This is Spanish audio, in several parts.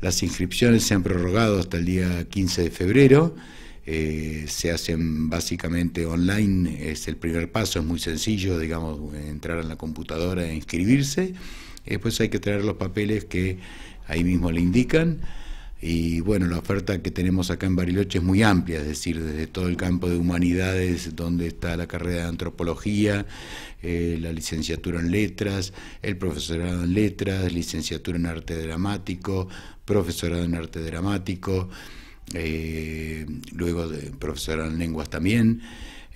Las inscripciones se han prorrogado hasta el día 15 de febrero. Eh, se hacen básicamente online, es el primer paso, es muy sencillo, digamos, entrar en la computadora e inscribirse. Después hay que traer los papeles que ahí mismo le indican. Y bueno, la oferta que tenemos acá en Bariloche es muy amplia, es decir, desde todo el campo de humanidades, donde está la carrera de antropología, eh, la licenciatura en letras, el profesorado en letras, licenciatura en arte dramático, profesorado en arte dramático, eh, luego de profesorado en lenguas también.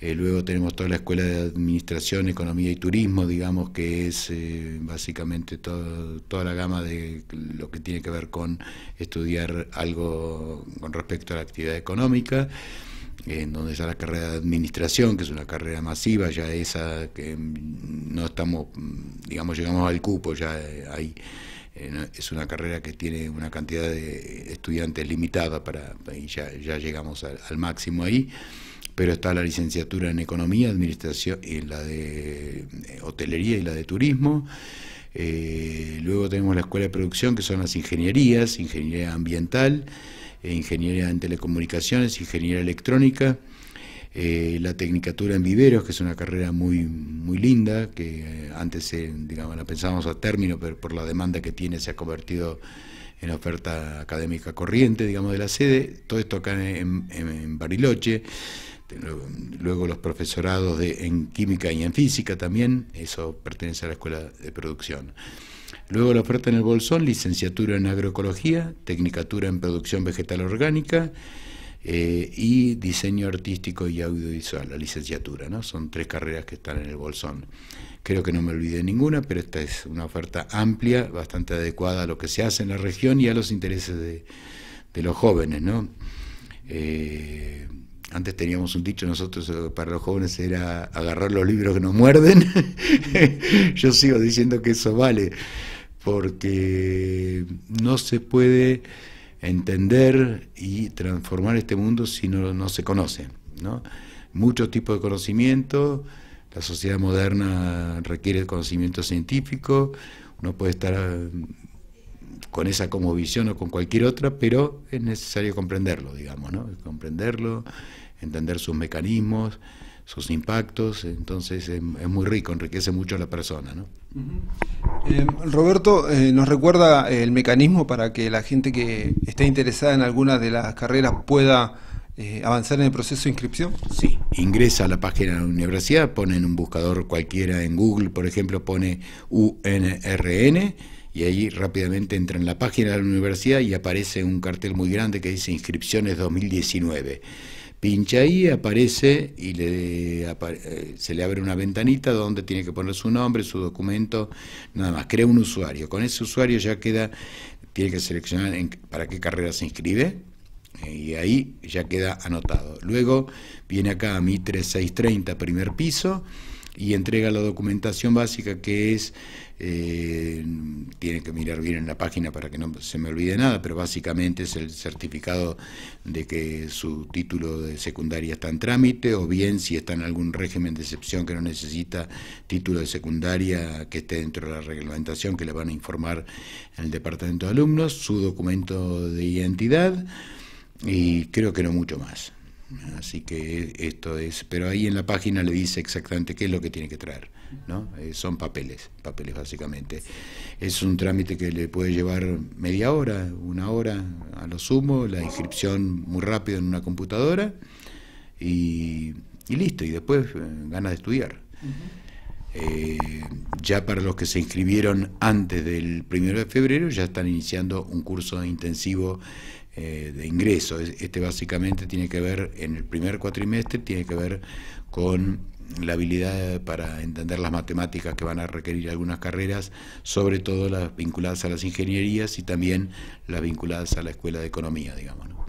Eh, luego tenemos toda la escuela de administración, economía y turismo, digamos, que es eh, básicamente todo, toda la gama de lo que tiene que ver con estudiar algo con respecto a la actividad económica en donde está la carrera de administración, que es una carrera masiva, ya esa que mm, no estamos, mm, digamos, llegamos al cupo, ya eh, ahí es una carrera que tiene una cantidad de estudiantes limitada para, y ya, ya llegamos al máximo ahí pero está la licenciatura en Economía, Administración, y la de eh, Hotelería y la de Turismo. Eh, luego tenemos la Escuela de Producción, que son las ingenierías, ingeniería ambiental, eh, ingeniería en telecomunicaciones, ingeniería electrónica, la tecnicatura en viveros, que es una carrera muy, muy linda, que antes digamos, la pensábamos a término, pero por la demanda que tiene se ha convertido en oferta académica corriente, digamos, de la sede, todo esto acá en Bariloche. Este, luego, los profesorados en química y en física también, eso pertenece a la escuela de producción. Luego la oferta en el Bolsón, licenciatura en agroecología, tecnicatura en producción vegetal orgánica eh, y diseño artístico y audiovisual, la licenciatura, ¿no? Son tres carreras que están en el Bolsón. Creo que no me olvidé ninguna, pero esta es una oferta amplia, bastante adecuada a lo que se hace en la región y a los intereses de, los jóvenes, ¿no? Eh, antes teníamos un dicho nosotros eh, para los jóvenes era agarrar los libros que nos muerden. Yo sigo diciendo que eso vale, porque no se puede entender y transformar este mundo si no, no se conoce. ¿no? Muchos tipos de conocimiento, la sociedad moderna requiere conocimiento científico, uno puede estar con esa como visión o con cualquier otra, pero es necesario comprenderlo, digamos, ¿no? Comprenderlo, entender sus mecanismos, sus impactos, entonces es, muy rico, enriquece mucho a la persona, ¿no? Eh, Roberto, eh, ¿nos recuerda el mecanismo para que la gente que está interesada en alguna de las carreras pueda eh, avanzar en el proceso de inscripción? Sí, ingresa a la página de la universidad, pone en un buscador cualquiera en Google, por ejemplo, pone UNRN, y ahí rápidamente entra en la página de la universidad y aparece un cartel muy grande que dice inscripciones 2019. Pincha ahí, aparece y le, eh, se le abre una ventanita donde tiene que poner su nombre, su documento, nada más. Crea un usuario. Con ese usuario ya queda, tiene que seleccionar para qué carrera se inscribe eh, y ahí ya queda anotado. Luego viene acá a mi 3630, primer piso y entrega la documentación básica que es, eh, tiene que mirar bien en la página para que no se me olvide nada, pero básicamente es el certificado de que su título de secundaria está en trámite o bien si está en algún régimen de excepción que no necesita título de secundaria que esté dentro de la reglamentación que le van a informar en el departamento de alumnos, su documento de identidad y creo que no mucho más. Así que esto es, pero ahí en la página le dice exactamente qué es lo que tiene que traer, ¿no? Eh, son papeles, papeles básicamente. Es un trámite que le puede llevar media hora, una hora a lo sumo, la inscripción muy rápido en una computadora y, listo, y después eh, ganas de estudiar. Eh, ya para los que se inscribieron antes del primero de febrero, ya están iniciando un curso intensivo eh, de ingreso. Este básicamente tiene que ver, en el primer cuatrimestre, tiene que ver con la habilidad para entender las matemáticas que van a requerir algunas carreras, sobre todo las vinculadas a las ingenierías y también las vinculadas a la escuela de economía, digamos.